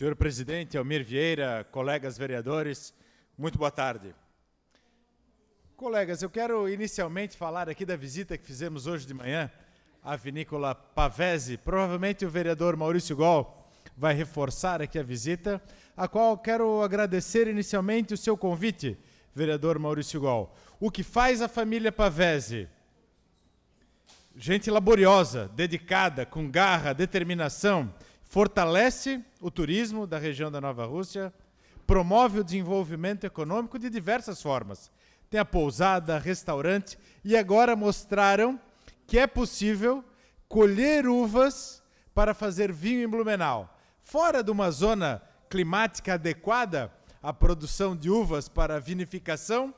Senhor presidente Almir Vieira, colegas vereadores, muito boa tarde. Colegas, eu quero inicialmente falar aqui da visita que fizemos hoje de manhã à vinícola Pavese. Provavelmente o vereador Maurício Gol vai reforçar aqui a visita, a qual quero agradecer inicialmente o seu convite, vereador Maurício Gol. O que faz a família Pavese? Gente laboriosa, dedicada, com garra, determinação, fortalece o turismo da região da Nova Rússia, promove o desenvolvimento econômico de diversas formas. Tem a pousada, restaurante e agora mostraram que é possível colher uvas para fazer vinho em Blumenau. Fora de uma zona climática adequada à produção de uvas para vinificação,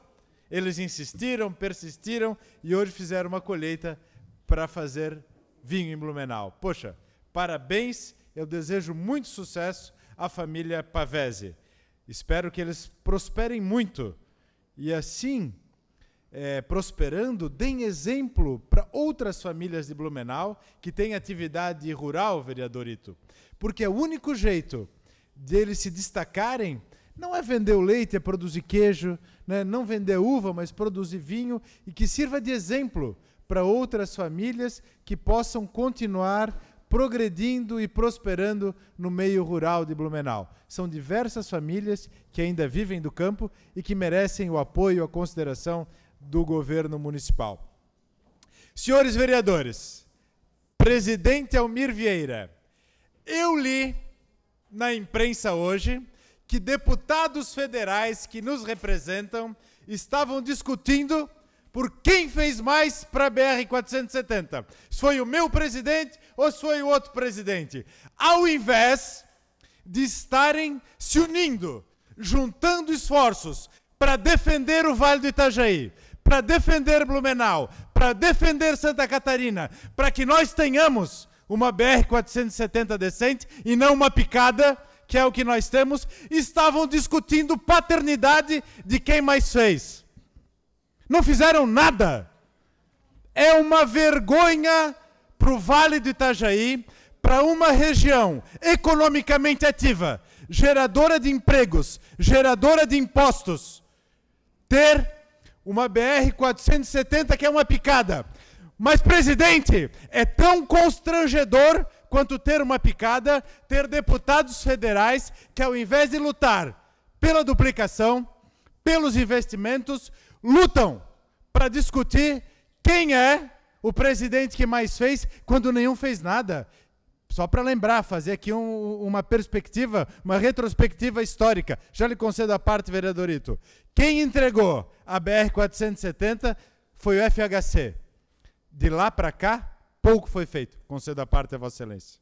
eles insistiram, persistiram e hoje fizeram uma colheita para fazer vinho em Blumenau. Poxa, parabéns eu desejo muito sucesso à família Pavese. Espero que eles prosperem muito e assim, é, prosperando, deem exemplo para outras famílias de Blumenau que têm atividade rural, vereadorito. Porque é o único jeito de eles se destacarem não é vender o leite, é produzir queijo, né? não vender uva, mas produzir vinho e que sirva de exemplo para outras famílias que possam continuar progredindo e prosperando no meio rural de Blumenau. São diversas famílias que ainda vivem do campo e que merecem o apoio, a consideração do governo municipal. Senhores vereadores, presidente Almir Vieira, eu li na imprensa hoje que deputados federais que nos representam estavam discutindo por quem fez mais para a BR-470. foi o meu presidente ou se foi o outro presidente. Ao invés de estarem se unindo, juntando esforços para defender o Vale do Itajaí, para defender Blumenau, para defender Santa Catarina, para que nós tenhamos uma BR-470 decente e não uma picada, que é o que nós temos, estavam discutindo paternidade de quem mais fez. Não fizeram nada. É uma vergonha para o Vale do Itajaí, para uma região economicamente ativa, geradora de empregos, geradora de impostos, ter uma BR-470 que é uma picada. Mas, presidente, é tão constrangedor quanto ter uma picada, ter deputados federais que, ao invés de lutar pela duplicação, pelos investimentos, lutam para discutir quem é o presidente que mais fez quando nenhum fez nada. Só para lembrar, fazer aqui um, uma perspectiva, uma retrospectiva histórica. Já lhe concedo a parte, vereadorito. Quem entregou a BR-470 foi o FHC. De lá para cá, pouco foi feito. Concedo a parte a Vossa Excelência.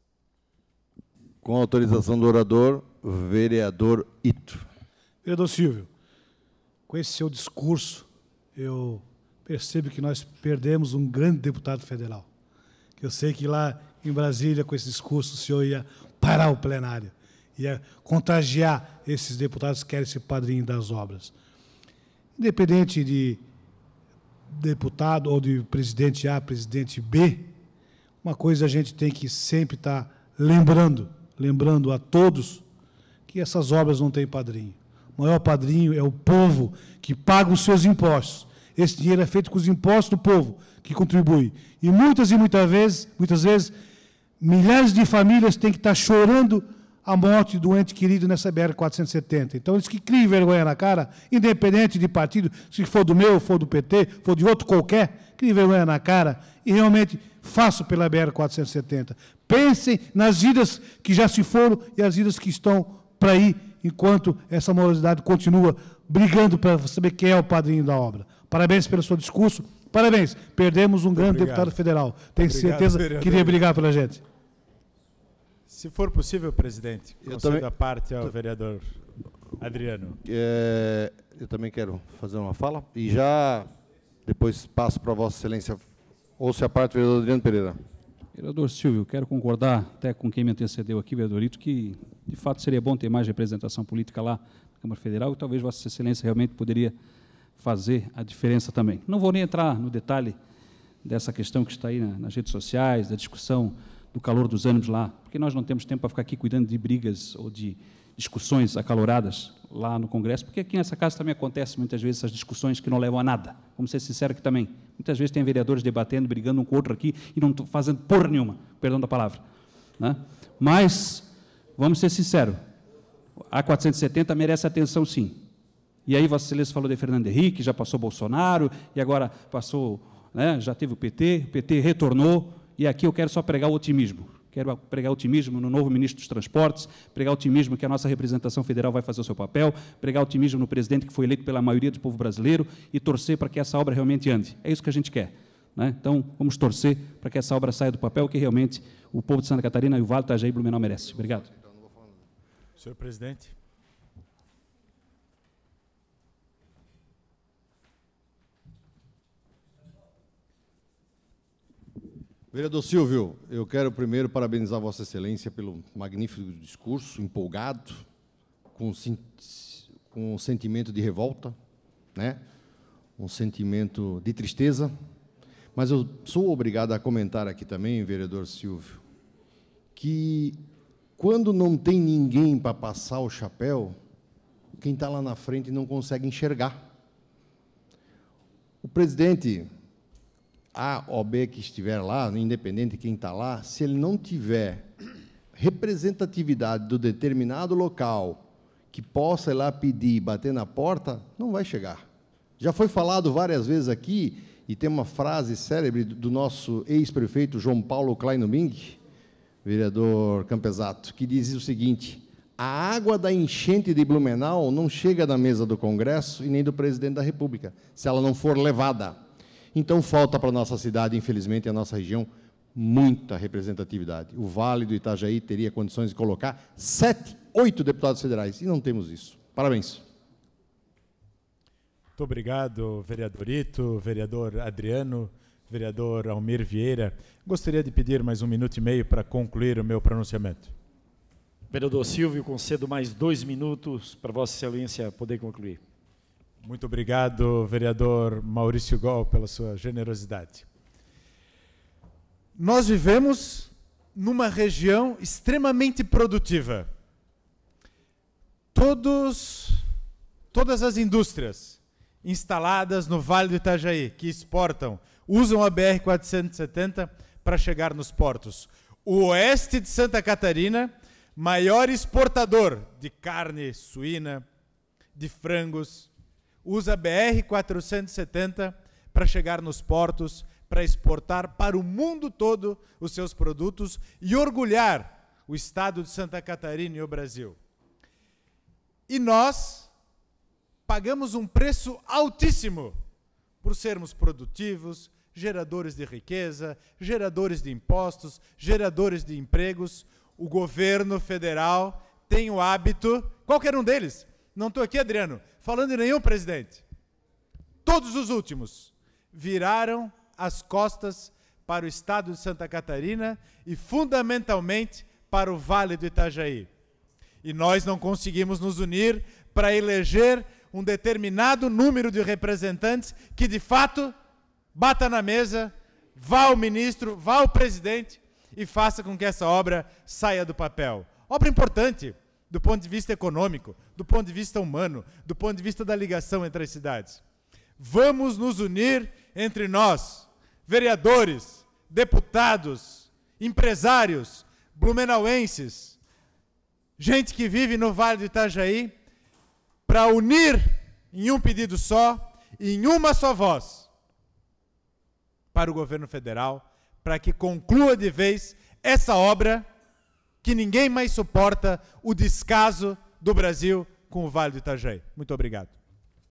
Com autorização do orador, vereador Ito. Vereador Silvio, com esse seu discurso, eu percebo que nós perdemos um grande deputado federal. Eu sei que lá em Brasília, com esse discurso, o senhor ia parar o plenário, ia contagiar esses deputados que querem ser padrinho das obras. Independente de deputado ou de presidente A, presidente B, uma coisa a gente tem que sempre estar tá lembrando, lembrando a todos, que essas obras não têm padrinho. O maior padrinho é o povo que paga os seus impostos esse dinheiro é feito com os impostos do povo que contribui. E muitas e muitas vezes, muitas vezes, milhares de famílias têm que estar chorando a morte do ente querido nessa BR 470. Então, eles que criem vergonha na cara, independente de partido, se for do meu, for do PT, for de outro qualquer, criem vergonha na cara e realmente façam pela BR 470. Pensem nas vidas que já se foram e as vidas que estão para ir, enquanto essa morosidade continua brigando para saber quem é o padrinho da obra. Parabéns pelo seu discurso. Parabéns. Perdemos um grande Obrigado. deputado federal. Tenho Obrigado, certeza que iria brigar pela gente. Se for possível, presidente, eu também a parte ao vereador Adriano. É, eu também quero fazer uma fala e já depois passo para Vossa Excelência. Ouça a parte do vereador Adriano Pereira. Vereador Silvio, quero concordar até com quem me antecedeu aqui, vereador que de fato seria bom ter mais representação política lá na Câmara Federal e talvez Vossa Excelência realmente poderia fazer a diferença também. Não vou nem entrar no detalhe dessa questão que está aí nas redes sociais, da discussão do calor dos ânimos lá, porque nós não temos tempo para ficar aqui cuidando de brigas ou de discussões acaloradas lá no Congresso, porque aqui nessa casa também acontece muitas vezes essas discussões que não levam a nada. Vamos ser sinceros aqui também. Muitas vezes tem vereadores debatendo, brigando um com o outro aqui e não fazendo porra nenhuma, perdão da palavra. Né? Mas, vamos ser sinceros, a 470 merece atenção sim. E aí Vossa Excelência falou de Fernando Henrique, já passou Bolsonaro, e agora passou, né, já teve o PT, o PT retornou, e aqui eu quero só pregar o otimismo. Quero pregar otimismo no novo ministro dos Transportes, pregar otimismo que a nossa representação federal vai fazer o seu papel, pregar otimismo no presidente que foi eleito pela maioria do povo brasileiro e torcer para que essa obra realmente ande. É isso que a gente quer. Né? Então, vamos torcer para que essa obra saia do papel que realmente o povo de Santa Catarina e o Vale do Itajaí Blumenau merece. Obrigado. Então, Senhor presidente. Vereador Silvio, eu quero primeiro parabenizar Vossa Excelência pelo magnífico discurso, empolgado, com, com um sentimento de revolta, né? um sentimento de tristeza. Mas eu sou obrigado a comentar aqui também, vereador Silvio, que quando não tem ninguém para passar o chapéu, quem está lá na frente não consegue enxergar. O presidente a ou B que estiver lá, independente de quem está lá, se ele não tiver representatividade do determinado local que possa ir lá pedir e bater na porta, não vai chegar. Já foi falado várias vezes aqui, e tem uma frase célebre do nosso ex-prefeito João Paulo Kleinoming, vereador Campesato, que diz o seguinte: a água da enchente de Blumenau não chega da mesa do Congresso e nem do presidente da República, se ela não for levada. Então, falta para a nossa cidade, infelizmente, e a nossa região, muita representatividade. O Vale do Itajaí teria condições de colocar sete, oito deputados federais, e não temos isso. Parabéns. Muito obrigado, vereadorito, vereador Adriano, vereador Almir Vieira. Gostaria de pedir mais um minuto e meio para concluir o meu pronunciamento. Vereador Silvio, concedo mais dois minutos para Vossa Excelência poder concluir. Muito obrigado, vereador Maurício Gol, pela sua generosidade. Nós vivemos numa região extremamente produtiva. Todos, todas as indústrias instaladas no Vale do Itajaí, que exportam, usam a BR-470 para chegar nos portos. O oeste de Santa Catarina, maior exportador de carne suína, de frangos, usa a BR-470 para chegar nos portos, para exportar para o mundo todo os seus produtos e orgulhar o estado de Santa Catarina e o Brasil. E nós pagamos um preço altíssimo por sermos produtivos, geradores de riqueza, geradores de impostos, geradores de empregos. O governo federal tem o hábito, qualquer um deles, não estou aqui, Adriano, falando de nenhum presidente. Todos os últimos viraram as costas para o estado de Santa Catarina e, fundamentalmente, para o Vale do Itajaí. E nós não conseguimos nos unir para eleger um determinado número de representantes que, de fato, bata na mesa, vá ao ministro, vá ao presidente e faça com que essa obra saia do papel. Obra importante do ponto de vista econômico, do ponto de vista humano, do ponto de vista da ligação entre as cidades. Vamos nos unir entre nós, vereadores, deputados, empresários, blumenauenses, gente que vive no Vale do Itajaí, para unir em um pedido só, em uma só voz, para o governo federal, para que conclua de vez essa obra que ninguém mais suporta o descaso do Brasil com o Vale do Itajaí. Muito obrigado.